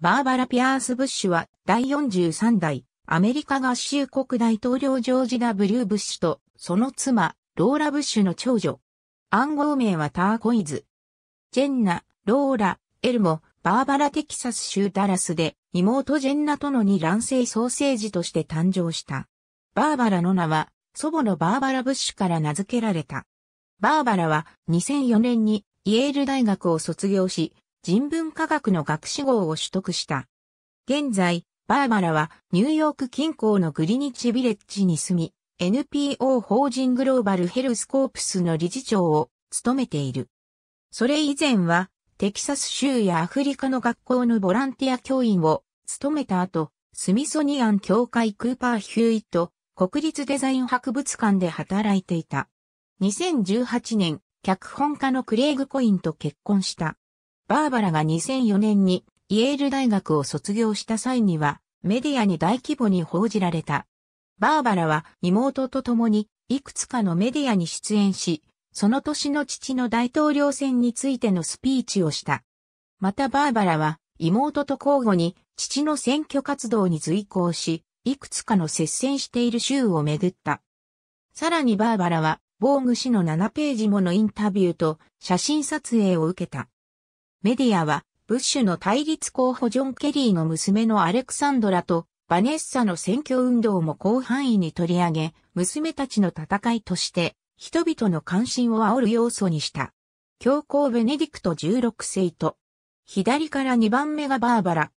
バーバラ・ピアース・ブッシュは第43代アメリカ合衆国大統領ジョージ・ W・ ブッシュとその妻、ローラ・ブッシュの長女。暗号名はターコイズ。ジェンナ、ローラ、エルモ、バーバラ・テキサス州ダラスで妹ジェンナとのに卵性ソーセージとして誕生した。バーバラの名は祖母のバーバラ・ブッシュから名付けられた。バーバラは2004年にイェール大学を卒業し、人文科学の学士号を取得した。現在、バーバラはニューヨーク近郊のグリニッチビレッジに住み、NPO 法人グローバルヘルスコープスの理事長を務めている。それ以前は、テキサス州やアフリカの学校のボランティア教員を務めた後、スミソニアン協会クーパーヒューイット国立デザイン博物館で働いていた。2018年、脚本家のクレイグ・コインと結婚した。バーバラが2004年にイェール大学を卒業した際には、メディアに大規模に報じられた。バーバラは妹と共にいくつかのメディアに出演し、その年の父の大統領選についてのスピーチをした。またバーバラは妹と交互に父の選挙活動に随行し、いくつかの接戦している州を巡った。さらにバーバラは、防具氏の7ページものインタビューと写真撮影を受けた。メディアは、ブッシュの対立候補ジョン・ケリーの娘のアレクサンドラとバネッサの選挙運動も広範囲に取り上げ、娘たちの戦いとして、人々の関心を煽る要素にした。教皇ベネディクト16世と、左から2番目がバーバラ。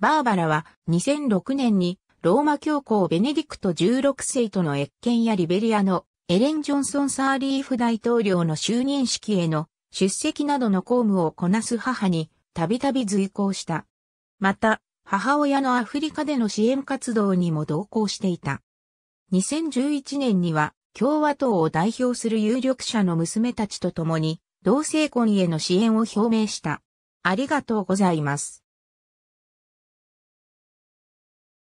バーバラは2006年にローマ教皇ベネディクト16世との越見やリベリアのエレン・ジョンソン・サーリーフ大統領の就任式への出席などの公務をこなす母に、たびたび随行した。また、母親のアフリカでの支援活動にも同行していた。2011年には、共和党を代表する有力者の娘たちと共に、同性婚への支援を表明した。ありがとうございます。